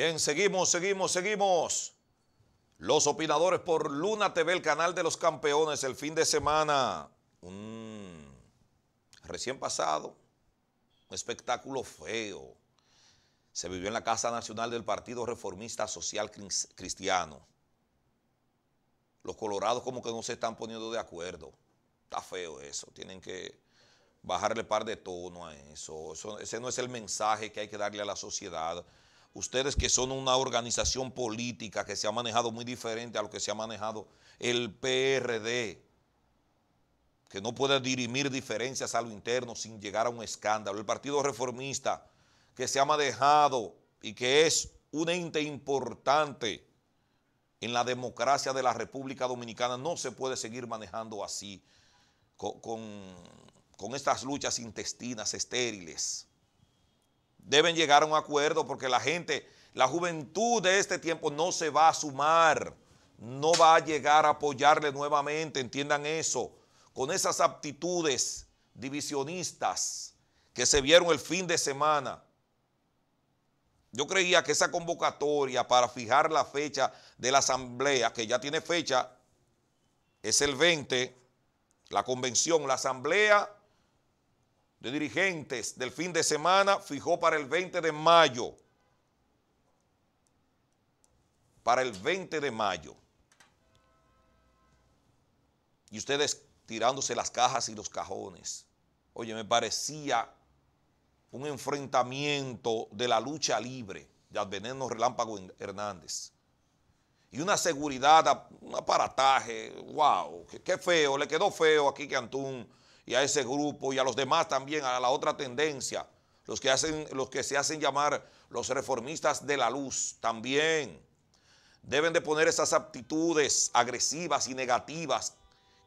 Bien, seguimos, seguimos, seguimos. Los opinadores por Luna TV, el canal de los campeones, el fin de semana. Un mm, recién pasado, un espectáculo feo. Se vivió en la Casa Nacional del Partido Reformista Social Cristiano. Los colorados como que no se están poniendo de acuerdo. Está feo eso. Tienen que bajarle par de tono a eso. eso ese no es el mensaje que hay que darle a la sociedad ustedes que son una organización política que se ha manejado muy diferente a lo que se ha manejado el PRD, que no puede dirimir diferencias a lo interno sin llegar a un escándalo, el Partido Reformista, que se ha manejado y que es un ente importante en la democracia de la República Dominicana, no se puede seguir manejando así, con, estas luchas intestinas estériles. Deben llegar a un acuerdo porque la gente, la juventud de este tiempo no se va a sumar, no va a llegar a apoyarle nuevamente, entiendan eso, con esas aptitudes divisionistas que se vieron el fin de semana. Yo creía que esa convocatoria para fijar la fecha de la asamblea, que ya tiene fecha, es el 20, la convención, la asamblea de dirigentes del fin de semana fijó para el 20 de mayo. Para el 20 de mayo. Y ustedes tirándose las cajas y los cajones. Oye, me parecía un enfrentamiento de la lucha libre de Adveneno Relámpago Hernández. Y una seguridad, un aparataje, wow, qué, feo, le quedó feo aquí que Antún y a ese grupo y a los demás también, a la otra tendencia, los que, hacen, los que se hacen llamar los reformistas de la luz también. Deben de poner esas aptitudes agresivas y negativas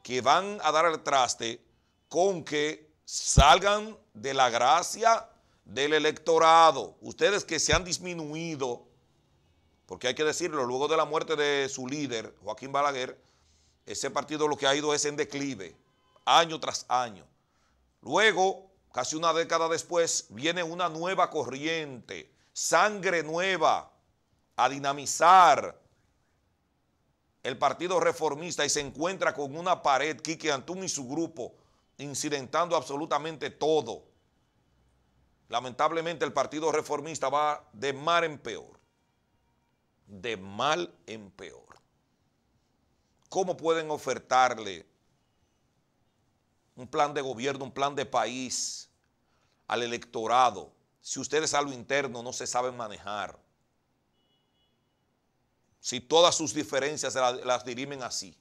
que van a dar al traste con que salgan de la gracia del electorado. Ustedes que se han disminuido, porque hay que decirlo, luego de la muerte de su líder, Joaquín Balaguer, ese partido lo que ha ido es en declive año tras año. Luego, casi una década después, viene una nueva corriente, sangre nueva, a dinamizar el Partido Reformista y se encuentra con una pared, Quique Antún y su grupo, incidentando absolutamente todo. Lamentablemente el Partido Reformista va de mal en peor, de mal en peor. ¿Cómo pueden ofertarle un plan de gobierno, un plan de país al electorado. Si ustedes a lo interno no se saben manejar, si todas sus diferencias las, las dirimen así,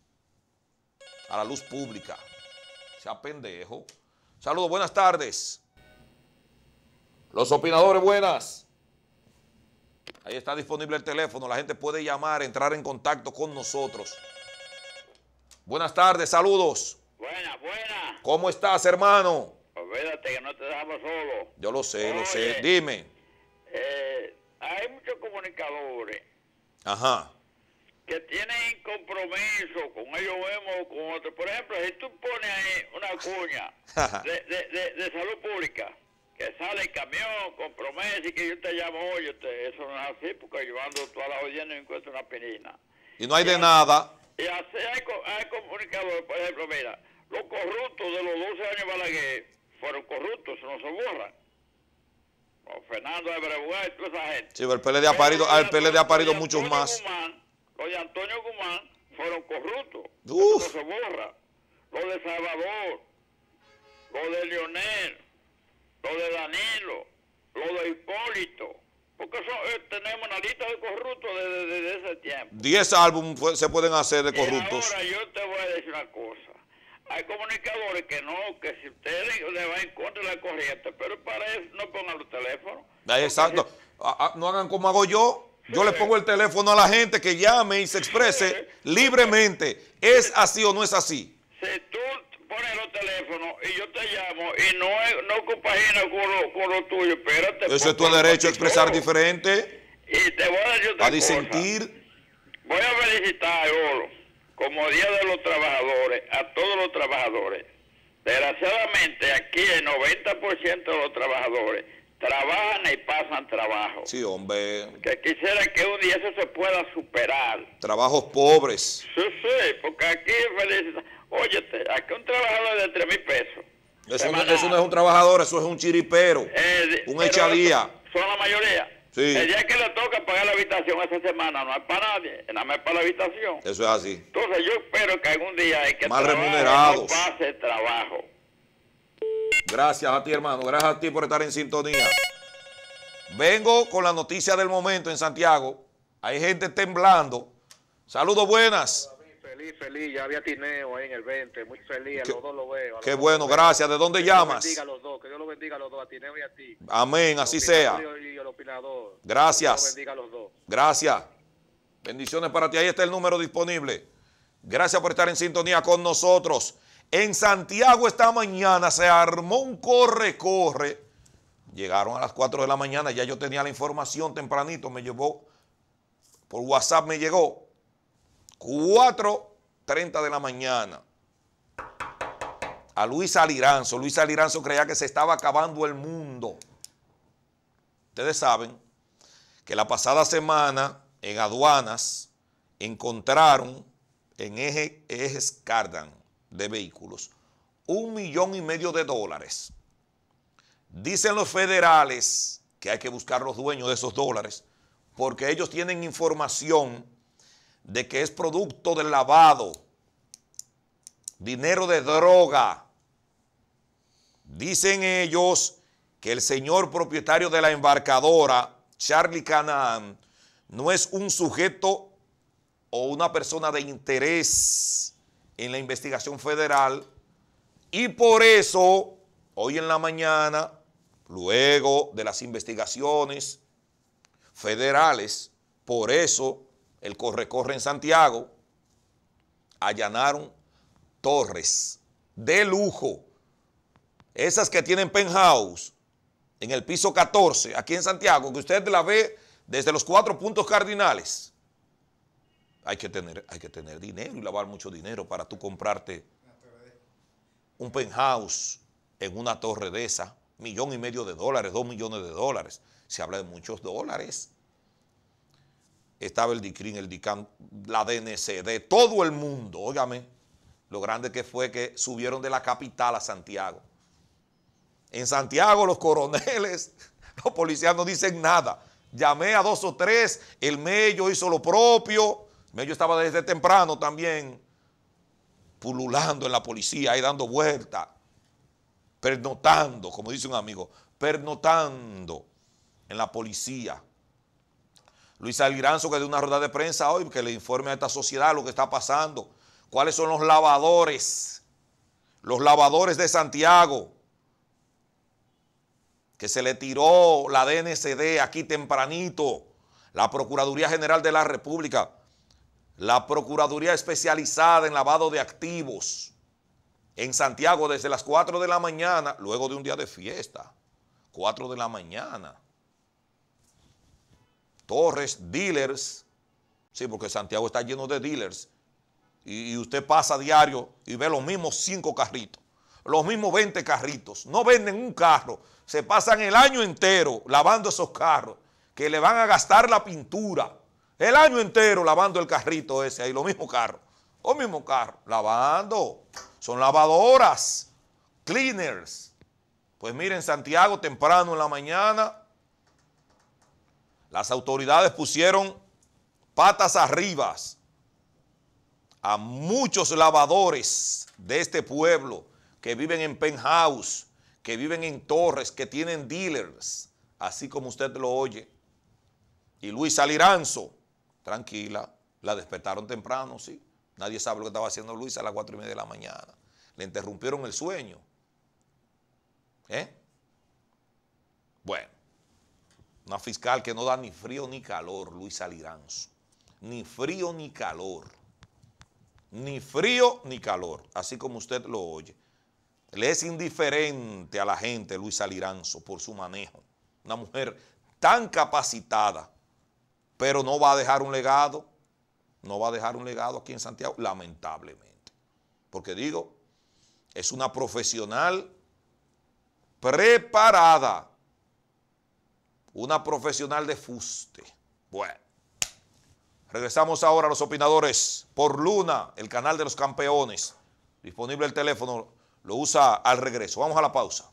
a la luz pública, sea pendejo. Saludos, buenas tardes. Los opinadores, buenas. Ahí está disponible el teléfono. La gente puede llamar, entrar en contacto con nosotros. Buenas tardes, saludos. Buenas, buenas. ¿Cómo estás, hermano? Olvídate que no te dejamos solo. Yo lo sé, lo sé. Dime. Eh, hay muchos comunicadores. Ajá. Que tienen compromiso con ellos mismos o con otros. Por ejemplo, si tú pones ahí una cuña de, salud pública que sale el camión con y que yo te llamo hoy, eso no es así, porque yo ando toda la hoy no encuentro una penina. Y no hay de nada. Y así hay, hay comunicadores, por ejemplo, mira, los corruptos de los 12 años Balaguer fueron corruptos, eso no se borra. Los Fernando Ebrebuá y toda esa gente. Sí, pero el PLD ha parido, al PLD ha parido muchos más. Guzmán, los de Antonio Guzmán fueron corruptos. Eso no se borra. Los de Salvador, los de Leonel, los de Danilo, los de Hipólito. Porque son, eh, tenemos una lista de corruptos desde ese tiempo. Diez álbumes se pueden hacer de corruptos. Y ahora yo te voy a decir una cosa hay comunicadores que no, que si ustedes le van en contra de la corriente, pero para eso no pongan los teléfonos. Exacto. Ah, ah, no hagan como hago yo. Yo le pongo el teléfono a la gente que llame y se exprese libremente. ¿Es así o no es así? Si tú pones los teléfonos y yo te llamo y no, no compaginas con lo, tuyo, espérate. Eso es tu derecho a expresar diferente. Y te voy a A disentir. Voy a felicitar a Olo como Día de los Trabajadores a todos los trabajadores. Desgraciadamente aquí el 90% de los trabajadores trabajan y pasan trabajo. Sí, hombre. Que quisiera que un día eso se pueda superar. Trabajos pobres. Sí, sí, porque aquí, oye, aquí un trabajador de 3 mil pesos. Eso no, es un trabajador, eso es un chiripero, eh, un echadía. Son la mayoría. El día que le toca pagar la habitación esa semana no es para nadie, nada más para la habitación. Eso es así. Entonces yo espero que algún día hay que más remunerados. pase trabajo. Gracias a ti, hermano. Gracias a ti por estar en sintonía. Vengo con la noticia del momento en Santiago. Hay gente temblando. Saludos, buenas feliz, ya había tineo ahí en el 20, muy feliz, a los dos lo veo. Qué bueno, gracias. ¿De dónde llamas? bendiga los dos, que Dios los bendiga a los dos, a tineo y a ti. Amén, así sea. Gracias. bendiga los dos. Gracias. Bendiciones para ti. Ahí está el número disponible. Gracias por estar en sintonía con nosotros. En Santiago esta mañana se armó un corre-corre. Llegaron a las 4 de la mañana, ya yo tenía la información tempranito, me llevó, por WhatsApp me llegó. 4 30 de la mañana a Luis Aliranzo. Luis Aliranzo creía que se estaba acabando el mundo. Ustedes saben que la pasada semana en aduanas encontraron en eje, ejes Cardan de vehículos un millón y medio de dólares. Dicen los federales que hay que buscar los dueños de esos dólares porque ellos tienen información de que es producto del lavado, dinero de droga. Dicen ellos que el señor propietario de la embarcadora, Charlie Canaan, no es un sujeto o una persona de interés en la investigación federal y por eso hoy en la mañana, luego de las investigaciones federales, por eso el corre-corre en Santiago, allanaron torres de lujo. Esas que tienen penthouse en el piso 14, aquí en Santiago, que usted la ve desde los cuatro puntos cardinales. Hay que tener, hay que tener dinero y lavar mucho dinero para tú comprarte un penthouse en una torre de esa, millón y medio de dólares, dos millones de dólares. Se habla de muchos dólares estaba el DICRIN, el DICAN, la D.N.C. de todo el mundo, óigame, lo grande que fue que subieron de la capital a Santiago. En Santiago los coroneles, los policías no dicen nada. Llamé a dos o tres, el Mello hizo lo propio. El Mello estaba desde temprano también pululando en la policía, ahí dando vueltas, pernotando, como dice un amigo, pernotando en la policía. Luis Algranzo que dio una rueda de prensa hoy, que le informe a esta sociedad lo que está pasando, cuáles son los lavadores, los lavadores de Santiago, que se le tiró la DNCD aquí tempranito, la Procuraduría General de la República, la Procuraduría especializada en lavado de activos en Santiago desde las 4 de la mañana, luego de un día de fiesta, 4 de la mañana torres, dealers. Sí, porque Santiago está lleno de dealers. Y, usted pasa a diario y ve los mismos cinco carritos, los mismos 20 carritos. No venden un carro. Se pasan el año entero lavando esos carros, que le van a gastar la pintura. El año entero lavando el carrito ese ahí, los mismos carros. Los mismos carros, lavando. Son lavadoras, cleaners. Pues miren, Santiago temprano en la mañana, las autoridades pusieron patas arriba a muchos lavadores de este pueblo que viven en penthouse, que viven en torres, que tienen dealers, así como usted lo oye. Y Luis Aliranzo, tranquila, la despertaron temprano, sí. Nadie sabe lo que estaba haciendo Luis a las cuatro y media de la mañana. Le interrumpieron el sueño. ¿Eh? Bueno. Una fiscal que no da ni frío ni calor, Luis Aliranzo. Ni frío ni calor. Ni frío ni calor, así como usted lo oye. Le es indiferente a la gente Luis Aliranzo por su manejo. Una mujer tan capacitada, pero no va a dejar un legado. No va a dejar un legado aquí en Santiago, lamentablemente. Porque digo, es una profesional preparada una profesional de fuste. Bueno. Regresamos ahora a los opinadores por Luna, el canal de los campeones. Disponible el teléfono, lo usa al regreso. Vamos a la pausa.